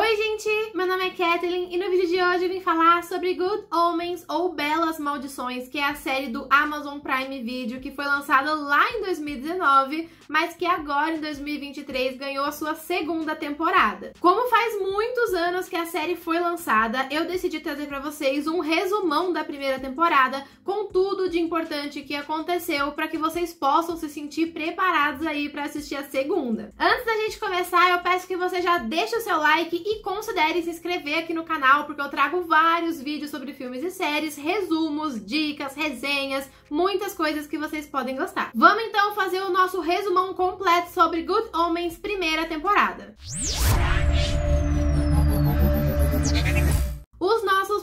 Oi, gente! Meu nome é Kathleen e no vídeo de hoje eu vim falar sobre Good Omens ou Belas Maldições, que é a série do Amazon Prime Video que foi lançada lá em 2019, mas que agora em 2023 ganhou a sua segunda temporada. Como faz muitos anos que a série foi lançada, eu decidi trazer para vocês um resumão da primeira temporada com tudo de importante que aconteceu para que vocês possam se sentir preparados aí para assistir a segunda. Antes da gente começar, eu peço que você já deixe o seu like e considere se inscrever aqui no canal, porque eu trago vários vídeos sobre filmes e séries, resumos, dicas, resenhas, muitas coisas que vocês podem gostar. Vamos então fazer o nosso resumão completo sobre Good Omens primeira temporada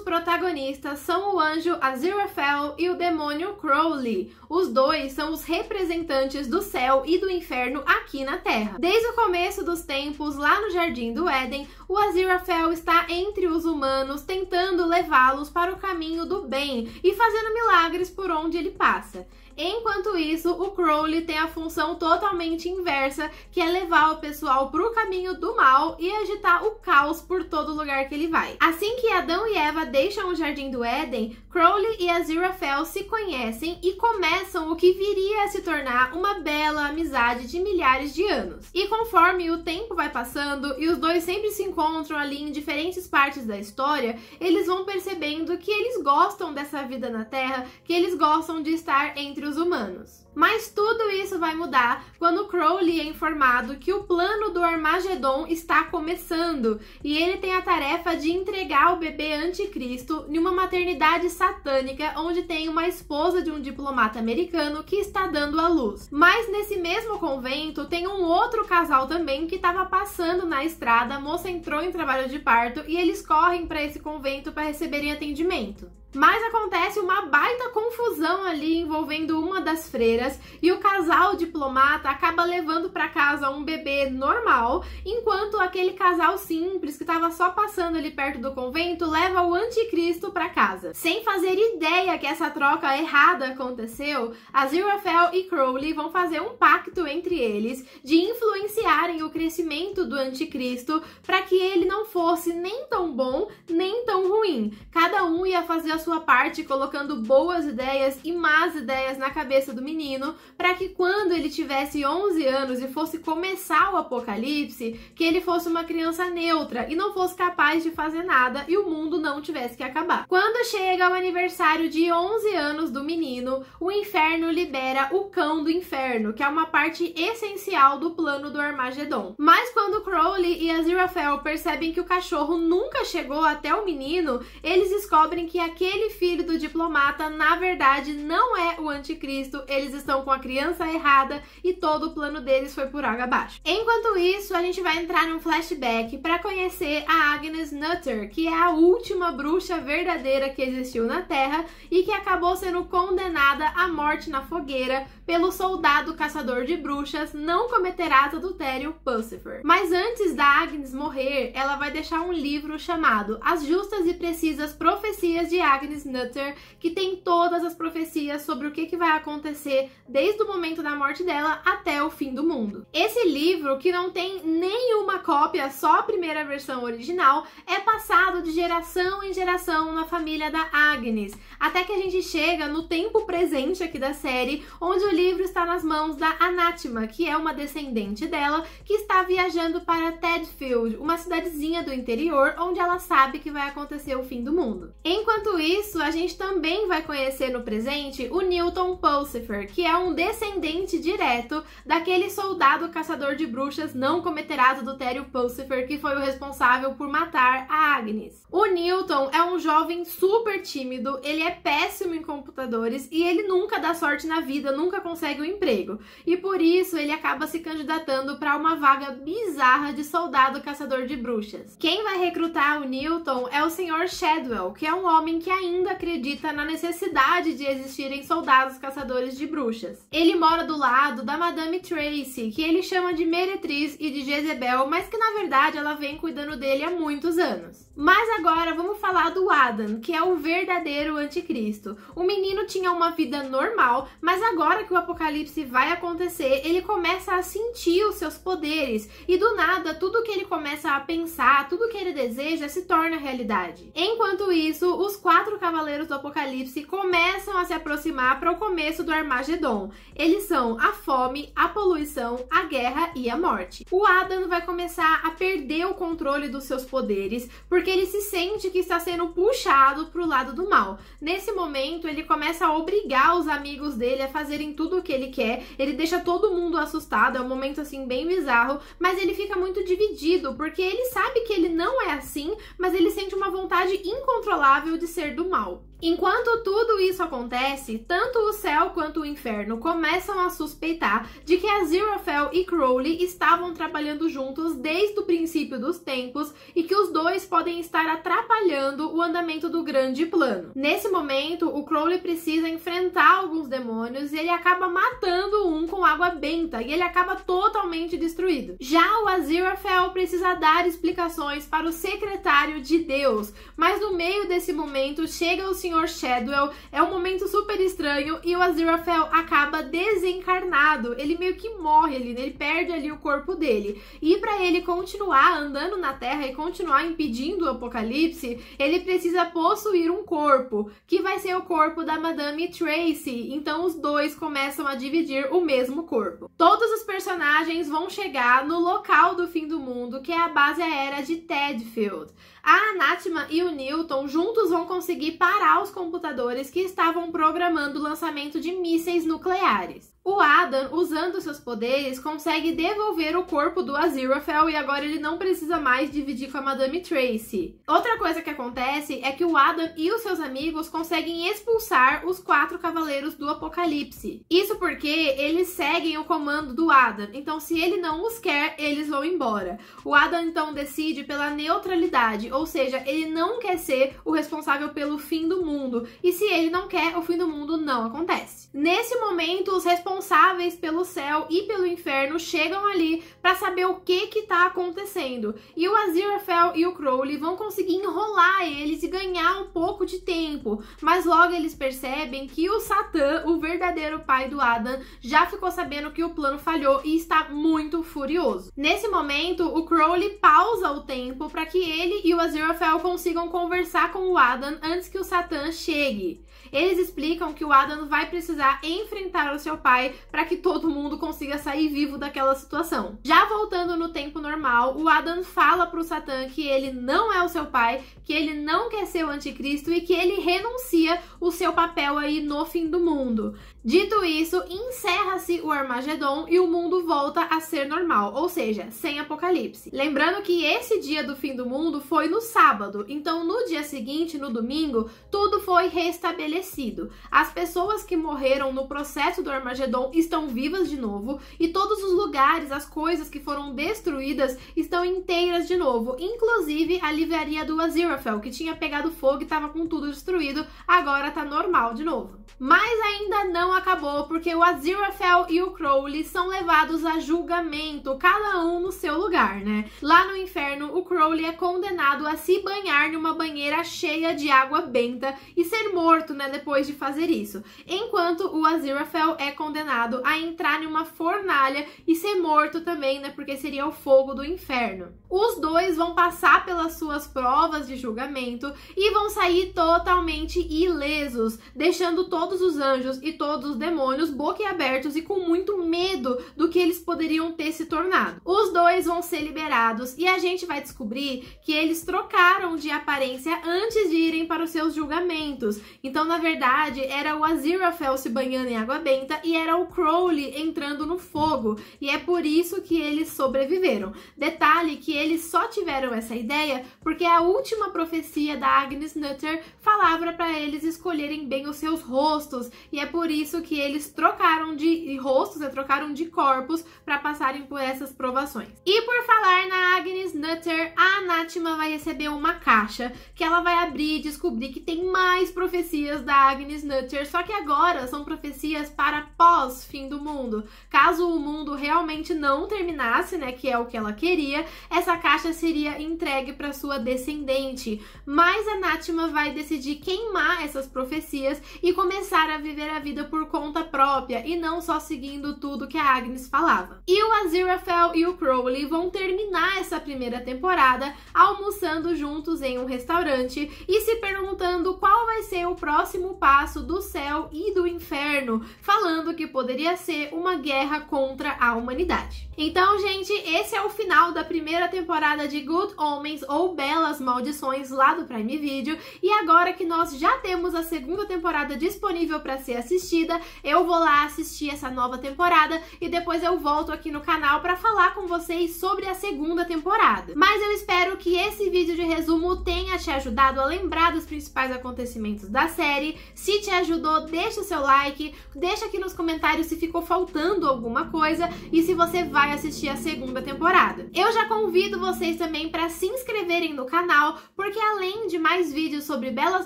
protagonistas são o anjo Aziraphale e o demônio Crowley. Os dois são os representantes do céu e do inferno aqui na Terra. Desde o começo dos tempos, lá no Jardim do Éden, o Aziraphale está entre os humanos, tentando levá-los para o caminho do bem e fazendo milagres por onde ele passa. Enquanto isso, o Crowley tem a função totalmente inversa, que é levar o pessoal para o caminho do mal e agitar o caos por todo lugar que ele vai. Assim que Adão e Eva deixam o Jardim do Éden, Crowley e Aziraphale se conhecem e começam o que viria a se tornar uma bela amizade de milhares de anos. E conforme o tempo vai passando e os dois sempre se encontram ali em diferentes partes da história, eles vão percebendo que eles gostam dessa vida na Terra, que eles gostam de estar entre os humanos. Mas tudo isso vai mudar quando Crowley é informado que o plano do Armagedon está começando e ele tem a tarefa de entregar o bebê anticristo em uma maternidade satânica onde tem uma esposa de um diplomata americano que está dando à luz. Mas nesse mesmo convento tem um outro casal também que estava passando na estrada, a moça entrou em trabalho de parto e eles correm para esse convento para receberem atendimento. Mas acontece uma baita confusão ali envolvendo uma das freiras e o casal diplomata acaba levando para casa um bebê normal, enquanto aquele casal simples que estava só passando ali perto do convento leva o anticristo para casa. Sem fazer ideia que essa troca errada aconteceu, Aziraphale e Crowley vão fazer um pacto entre eles de influenciarem o crescimento do anticristo para que ele não fosse nem tão bom nem tão ruim. Cada um ia fazer a sua parte colocando boas ideias e más ideias na cabeça do menino, para que quando ele tivesse 11 anos e fosse começar o apocalipse, que ele fosse uma criança neutra e não fosse capaz de fazer nada e o mundo não tivesse que acabar. Quando chega o aniversário de 11 anos do menino, o inferno libera o cão do inferno, que é uma parte essencial do plano do Armagedon. Mas quando Crowley e Aziraphale percebem que o cachorro nunca chegou até o menino, eles descobrem que aquele aquele filho do diplomata, na verdade, não é o anticristo, eles estão com a criança errada e todo o plano deles foi por água abaixo. Enquanto isso, a gente vai entrar num flashback para conhecer a Agnes Nutter, que é a última bruxa verdadeira que existiu na Terra e que acabou sendo condenada à morte na fogueira pelo soldado caçador de bruxas não cometerás adultério Pulsifer. Mas antes da Agnes morrer, ela vai deixar um livro chamado As Justas e Precisas Profecias de Agnes Agnes Nutter, que tem todas as profecias sobre o que, que vai acontecer desde o momento da morte dela até o fim do mundo. Esse livro, que não tem nenhuma cópia, só a primeira versão original, é passado de geração em geração na família da Agnes, até que a gente chega no tempo presente aqui da série, onde o livro está nas mãos da Anatima, que é uma descendente dela, que está viajando para Tedfield, uma cidadezinha do interior, onde ela sabe que vai acontecer o fim do mundo. Enquanto isso, a gente também vai conhecer no presente o Newton Pulsifer, que é um descendente direto daquele soldado caçador de bruxas não cometerado do Tério Pulsifer, que foi o responsável por matar a Agnes. O Newton é um jovem super tímido, ele é péssimo em computadores e ele nunca dá sorte na vida, nunca consegue um emprego. E por isso ele acaba se candidatando para uma vaga bizarra de soldado caçador de bruxas. Quem vai recrutar o Newton é o Sr. Shadwell, que é um homem que ainda acredita na necessidade de existirem soldados caçadores de bruxas. Ele mora do lado da Madame Tracy, que ele chama de Meretriz e de Jezebel, mas que na verdade ela vem cuidando dele há muitos anos. Mas agora vamos falar do Adam, que é o verdadeiro anticristo. O menino tinha uma vida normal, mas agora que o apocalipse vai acontecer, ele começa a sentir os seus poderes e do nada tudo que ele começa a pensar, tudo que ele deseja se torna realidade. Enquanto isso, os quatro quatro cavaleiros do Apocalipse começam a se aproximar para o começo do Armagedon. Eles são a fome, a poluição, a guerra e a morte. O Adam vai começar a perder o controle dos seus poderes, porque ele se sente que está sendo puxado para o lado do mal. Nesse momento, ele começa a obrigar os amigos dele a fazerem tudo o que ele quer, ele deixa todo mundo assustado, é um momento assim bem bizarro, mas ele fica muito dividido, porque ele sabe que ele não é assim, mas ele sente uma vontade incontrolável de ser do mal. Enquanto tudo isso acontece, tanto o céu quanto o inferno começam a suspeitar de que Aziraphale e Crowley estavam trabalhando juntos desde o princípio dos tempos e que os dois podem estar atrapalhando o andamento do grande plano. Nesse momento, o Crowley precisa enfrentar alguns demônios e ele acaba matando um com água benta e ele acaba totalmente destruído. Já o Aziraphale precisa dar explicações para o secretário de Deus, mas no meio desse momento chega o senhor Senhor Shadwell, é um momento super estranho e o Aziraphale acaba desencarnado. Ele meio que morre ali, né? ele perde ali o corpo dele. E para ele continuar andando na Terra e continuar impedindo o apocalipse, ele precisa possuir um corpo, que vai ser o corpo da Madame Tracy. Então os dois começam a dividir o mesmo corpo. Todos os personagens vão chegar no local do fim do mundo, que é a base aérea de Tedfield. A Anatma e o Newton juntos vão conseguir parar os computadores que estavam programando o lançamento de mísseis nucleares. O Adam, usando seus poderes, consegue devolver o corpo do Aziraphale e agora ele não precisa mais dividir com a Madame Tracy. Outra coisa que acontece é que o Adam e os seus amigos conseguem expulsar os quatro cavaleiros do Apocalipse. Isso porque eles seguem o comando do Adam. Então, se ele não os quer, eles vão embora. O Adam então decide pela neutralidade, ou seja, ele não quer ser o responsável pelo fim do mundo. E se ele não quer, o fim do mundo não acontece. Nesse momento, os responsáveis responsáveis pelo céu e pelo inferno chegam ali para saber o que que tá acontecendo. E o Aziraphale e o Crowley vão conseguir enrolar eles e ganhar um pouco de tempo, mas logo eles percebem que o Satã, o verdadeiro pai do Adam, já ficou sabendo que o plano falhou e está muito furioso. Nesse momento, o Crowley pausa o tempo para que ele e o Aziraphale consigam conversar com o Adam antes que o Satã chegue. Eles explicam que o Adam vai precisar enfrentar o seu pai herói para que todo mundo consiga sair vivo daquela situação. Já voltando no tempo normal, o Adam fala pro Satã que ele não é o seu pai, que ele não quer ser o anticristo e que ele renuncia o seu papel aí no fim do mundo. Dito isso, encerra-se o Armagedon e o mundo volta a ser normal, ou seja, sem apocalipse. Lembrando que esse dia do fim do mundo foi no sábado, então no dia seguinte, no domingo, tudo foi restabelecido. As pessoas que morreram no processo do Armagedon Armagedon estão vivas de novo e todos os lugares, as coisas que foram destruídas estão inteiras de novo, inclusive a livraria do Aziraphale, que tinha pegado fogo e estava com tudo destruído, agora tá normal de novo. Mas ainda não acabou, porque o Aziraphale e o Crowley são levados a julgamento, cada um no seu lugar, né? Lá no inferno, o Crowley é condenado a se banhar numa banheira cheia de água benta e ser morto, né, depois de fazer isso. Enquanto o Aziraphale é condenado condenado a entrar em uma fornalha e ser morto também, né? Porque seria o fogo do inferno. Os dois vão passar pelas suas provas de julgamento e vão sair totalmente ilesos, deixando todos os anjos e todos os demônios boquiabertos e com muito medo do que eles poderiam ter se tornado. Os dois vão ser liberados e a gente vai descobrir que eles trocaram de aparência antes de irem para os seus julgamentos. Então, na verdade, era o Aziraphale se banhando em água benta e era era o Crowley entrando no fogo e é por isso que eles sobreviveram. Detalhe que eles só tiveram essa ideia porque a última profecia da Agnes Nutter falava para eles escolherem bem os seus rostos e é por isso que eles trocaram de rostos, é, trocaram de corpos para passarem por essas provações. E por falar na Agnes Nutter, a Anatima vai receber uma caixa que ela vai abrir e descobrir que tem mais profecias da Agnes Nutter, só que agora são profecias para pós pós-fim do mundo. Caso o mundo realmente não terminasse, né, que é o que ela queria, essa caixa seria entregue para sua descendente. Mas a Nátima vai decidir queimar essas profecias e começar a viver a vida por conta própria e não só seguindo tudo que a Agnes falava. E o Aziraphale e o Crowley vão terminar essa primeira temporada almoçando juntos em um restaurante e se perguntando qual vai ser o próximo passo do céu e do inferno, falando que que poderia ser uma guerra contra a humanidade. Então, gente, esse é o final da primeira temporada de Good Homens ou Belas Maldições lá do Prime Video. E agora que nós já temos a segunda temporada disponível para ser assistida, eu vou lá assistir essa nova temporada e depois eu volto aqui no canal para falar com vocês sobre a segunda temporada. Mas eu espero que esse vídeo de resumo tenha te ajudado a lembrar dos principais acontecimentos da série. Se te ajudou, deixa o seu like, deixa aqui nos comentários se ficou faltando alguma coisa e se você vai assistir a segunda temporada. Eu já convido vocês também para se inscreverem no canal, porque além de mais vídeos sobre belas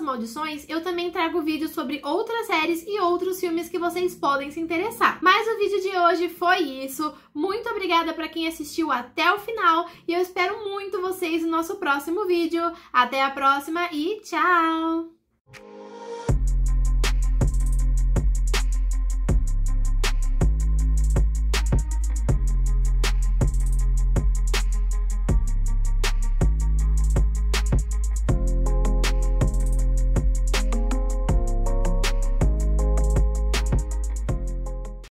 maldições, eu também trago vídeos sobre outras séries e outros filmes que vocês podem se interessar. Mas o vídeo de hoje foi isso. Muito obrigada para quem assistiu até o final e eu espero muito vocês no nosso próximo vídeo. Até a próxima e tchau!